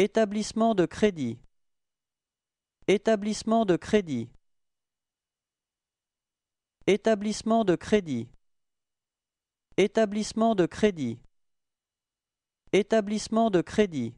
Établissement de crédit. Établissement de crédit. Établissement de crédit. Établissement de crédit. Établissement de crédit.